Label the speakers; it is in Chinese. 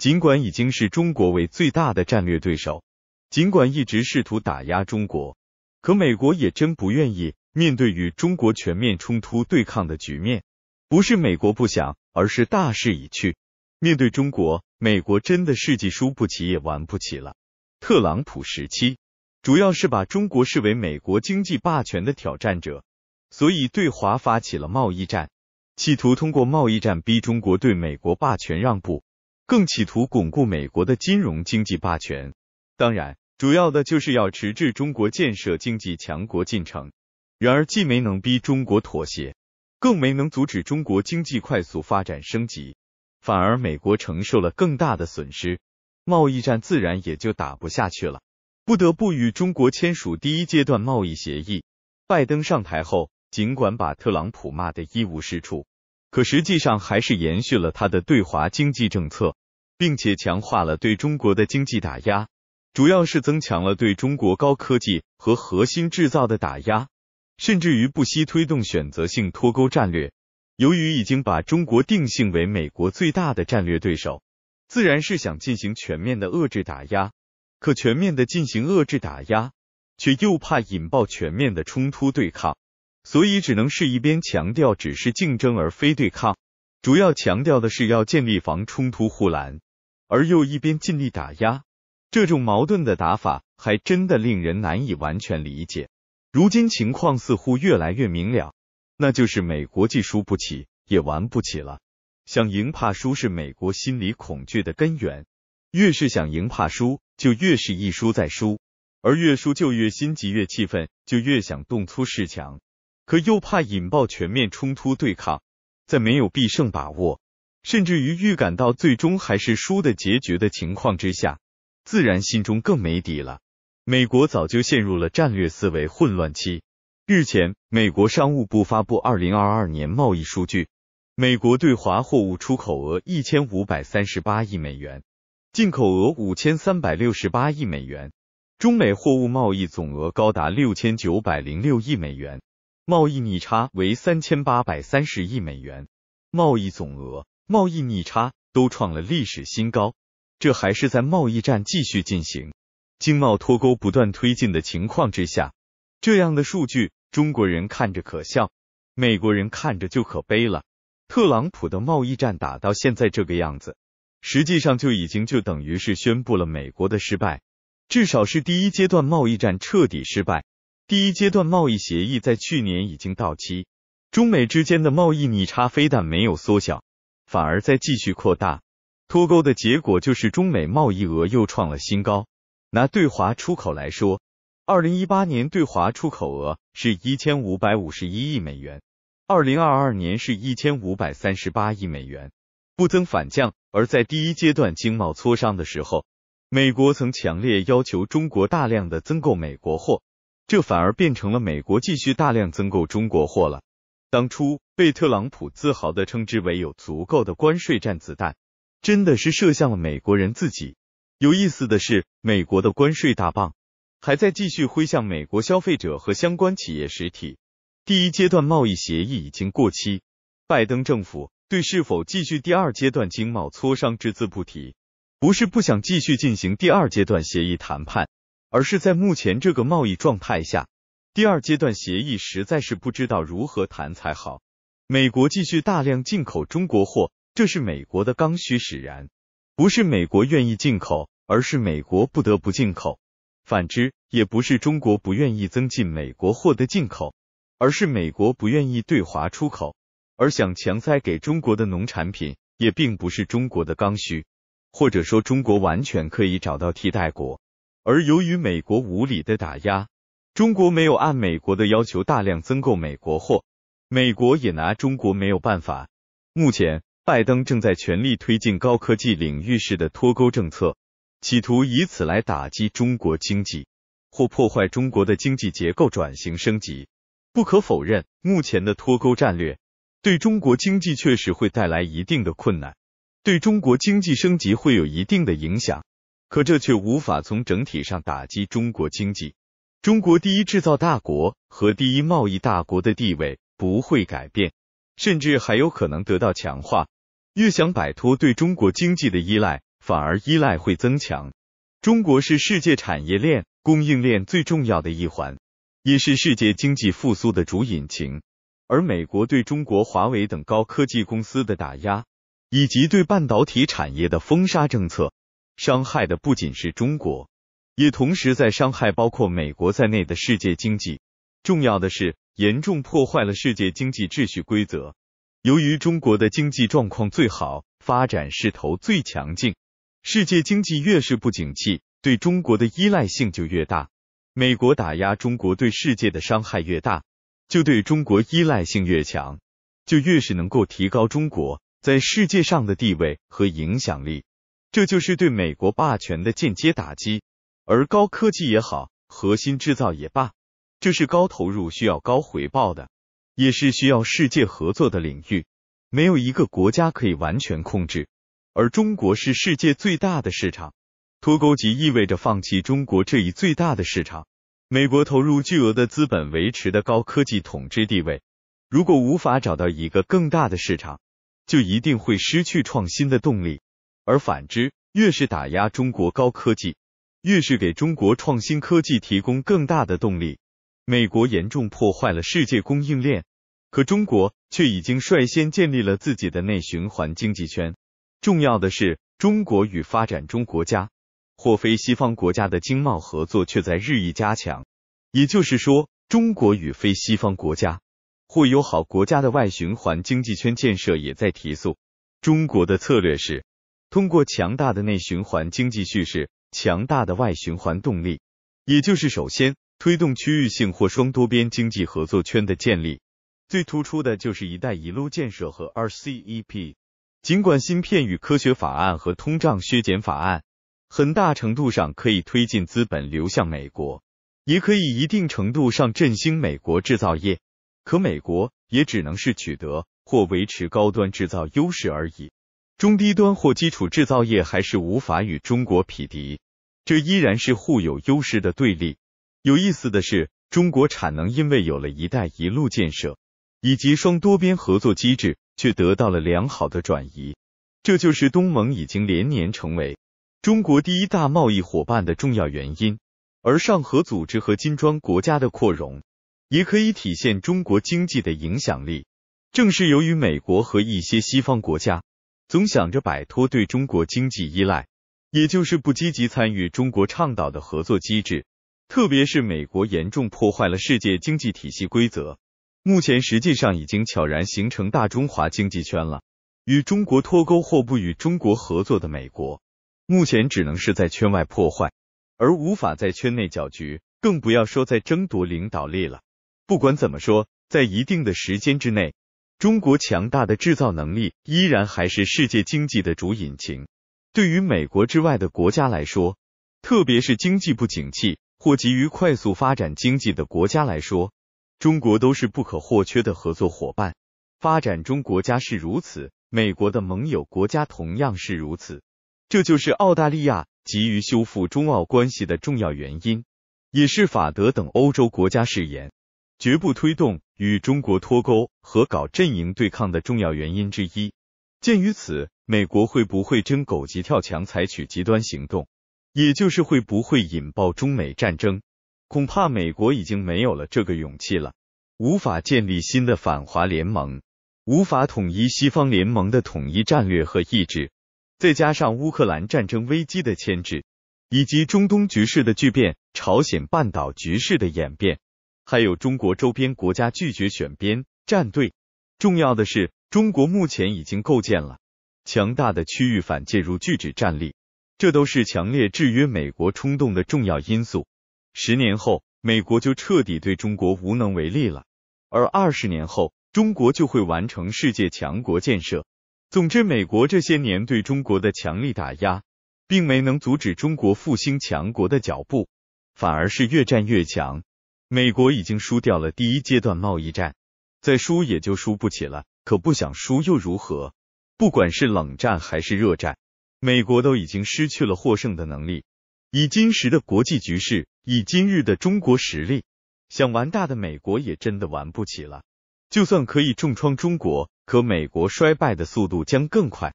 Speaker 1: 尽管已经是中国为最大的战略对手，尽管一直试图打压中国，可美国也真不愿意面对与中国全面冲突对抗的局面。不是美国不想，而是大势已去。面对中国，美国真的是既输不起也玩不起了。特朗普时期，主要是把中国视为美国经济霸权的挑战者，所以对华发起了贸易战，企图通过贸易战逼中国对美国霸权让步。更企图巩固美国的金融经济霸权，当然，主要的就是要迟滞中国建设经济强国进程。然而，既没能逼中国妥协，更没能阻止中国经济快速发展升级，反而美国承受了更大的损失，贸易战自然也就打不下去了，不得不与中国签署第一阶段贸易协议。拜登上台后，尽管把特朗普骂得一无是处，可实际上还是延续了他的对华经济政策。并且强化了对中国的经济打压，主要是增强了对中国高科技和核心制造的打压，甚至于不惜推动选择性脱钩战略。由于已经把中国定性为美国最大的战略对手，自然是想进行全面的遏制打压。可全面的进行遏制打压，却又怕引爆全面的冲突对抗，所以只能是一边强调只是竞争而非对抗，主要强调的是要建立防冲突护栏。而又一边尽力打压，这种矛盾的打法还真的令人难以完全理解。如今情况似乎越来越明了，那就是美国既输不起，也玩不起了。想赢怕输是美国心理恐惧的根源，越是想赢怕输，就越是一输再输，而越输就越心急越气愤，就越想动粗示强，可又怕引爆全面冲突对抗，在没有必胜把握。甚至于预感到最终还是输的结局的情况之下，自然心中更没底了。美国早就陷入了战略思维混乱期。日前，美国商务部发布2022年贸易数据，美国对华货物出口额1538亿美元，进口额5368亿美元，中美货物贸易总额高达6906亿美元，贸易逆差为3830亿美元，贸易总额。贸易逆差都创了历史新高，这还是在贸易战继续进行、经贸脱钩不断推进的情况之下。这样的数据，中国人看着可笑，美国人看着就可悲了。特朗普的贸易战打到现在这个样子，实际上就已经就等于是宣布了美国的失败，至少是第一阶段贸易战彻底失败。第一阶段贸易协议在去年已经到期，中美之间的贸易逆差非但没有缩小。反而在继续扩大脱钩的结果，就是中美贸易额又创了新高。拿对华出口来说，二零一八年对华出口额是一千五百五十一亿美元，二零二二年是一千五百三十八亿美元，不增反降。而在第一阶段经贸磋商的时候，美国曾强烈要求中国大量的增购美国货，这反而变成了美国继续大量增购中国货了。当初被特朗普自豪地称之为有足够的关税战子弹，真的是射向了美国人自己。有意思的是，美国的关税大棒还在继续挥向美国消费者和相关企业实体。第一阶段贸易协议已经过期，拜登政府对是否继续第二阶段经贸磋商只字不提。不是不想继续进行第二阶段协议谈判，而是在目前这个贸易状态下。第二阶段协议实在是不知道如何谈才好。美国继续大量进口中国货，这是美国的刚需使然，不是美国愿意进口，而是美国不得不进口。反之，也不是中国不愿意增进美国货的进口，而是美国不愿意对华出口，而想强塞给中国的农产品也并不是中国的刚需，或者说中国完全可以找到替代国。而由于美国无理的打压。中国没有按美国的要求大量增购美国货，美国也拿中国没有办法。目前，拜登正在全力推进高科技领域式的脱钩政策，企图以此来打击中国经济，或破坏中国的经济结构转型升级。不可否认，目前的脱钩战略对中国经济确实会带来一定的困难，对中国经济升级会有一定的影响。可这却无法从整体上打击中国经济。中国第一制造大国和第一贸易大国的地位不会改变，甚至还有可能得到强化。越想摆脱对中国经济的依赖，反而依赖会增强。中国是世界产业链、供应链最重要的一环，也是世界经济复苏的主引擎。而美国对中国华为等高科技公司的打压，以及对半导体产业的封杀政策，伤害的不仅是中国。也同时在伤害包括美国在内的世界经济。重要的是，严重破坏了世界经济秩序规则。由于中国的经济状况最好，发展势头最强劲，世界经济越是不景气，对中国的依赖性就越大。美国打压中国对世界的伤害越大，就对中国依赖性越强，就越是能够提高中国在世界上的地位和影响力。这就是对美国霸权的间接打击。而高科技也好，核心制造也罢，这是高投入、需要高回报的，也是需要世界合作的领域。没有一个国家可以完全控制。而中国是世界最大的市场，脱钩即意味着放弃中国这一最大的市场。美国投入巨额的资本维持的高科技统治地位，如果无法找到一个更大的市场，就一定会失去创新的动力。而反之，越是打压中国高科技。越是给中国创新科技提供更大的动力，美国严重破坏了世界供应链，可中国却已经率先建立了自己的内循环经济圈。重要的是，中国与发展中国家或非西方国家的经贸合作却在日益加强。也就是说，中国与非西方国家或友好国家的外循环经济圈建设也在提速。中国的策略是通过强大的内循环经济叙事。强大的外循环动力，也就是首先推动区域性或双多边经济合作圈的建立，最突出的就是“一带一路”建设和 RCEP。尽管《芯片与科学法案》和《通胀削减法案》很大程度上可以推进资本流向美国，也可以一定程度上振兴美国制造业，可美国也只能是取得或维持高端制造优势而已。中低端或基础制造业还是无法与中国匹敌，这依然是互有优势的对立。有意思的是，中国产能因为有了一带一路建设以及双多边合作机制，却得到了良好的转移。这就是东盟已经连年成为中国第一大贸易伙伴的重要原因。而上合组织和金砖国家的扩容，也可以体现中国经济的影响力。正是由于美国和一些西方国家。总想着摆脱对中国经济依赖，也就是不积极参与中国倡导的合作机制。特别是美国严重破坏了世界经济体系规则，目前实际上已经悄然形成大中华经济圈了。与中国脱钩或不与中国合作的美国，目前只能是在圈外破坏，而无法在圈内搅局，更不要说在争夺领导力了。不管怎么说，在一定的时间之内。中国强大的制造能力依然还是世界经济的主引擎。对于美国之外的国家来说，特别是经济不景气或急于快速发展经济的国家来说，中国都是不可或缺的合作伙伴。发展中国家是如此，美国的盟友国家同样是如此。这就是澳大利亚急于修复中澳关系的重要原因，也是法德等欧洲国家誓言。绝不推动与中国脱钩和搞阵营对抗的重要原因之一。鉴于此，美国会不会真狗急跳墙采取极端行动，也就是会不会引爆中美战争？恐怕美国已经没有了这个勇气了，无法建立新的反华联盟，无法统一西方联盟的统一战略和意志，再加上乌克兰战争危机的牵制，以及中东局势的巨变、朝鲜半岛局势的演变。还有中国周边国家拒绝选边站队。重要的是，中国目前已经构建了强大的区域反介入拒止战力，这都是强烈制约美国冲动的重要因素。十年后，美国就彻底对中国无能为力了；而二十年后，中国就会完成世界强国建设。总之，美国这些年对中国的强力打压，并没能阻止中国复兴强国的脚步，反而是越战越强。美国已经输掉了第一阶段贸易战，再输也就输不起了。可不想输又如何？不管是冷战还是热战，美国都已经失去了获胜的能力。以今时的国际局势，以今日的中国实力，想玩大的美国也真的玩不起了。就算可以重创中国，可美国衰败的速度将更快。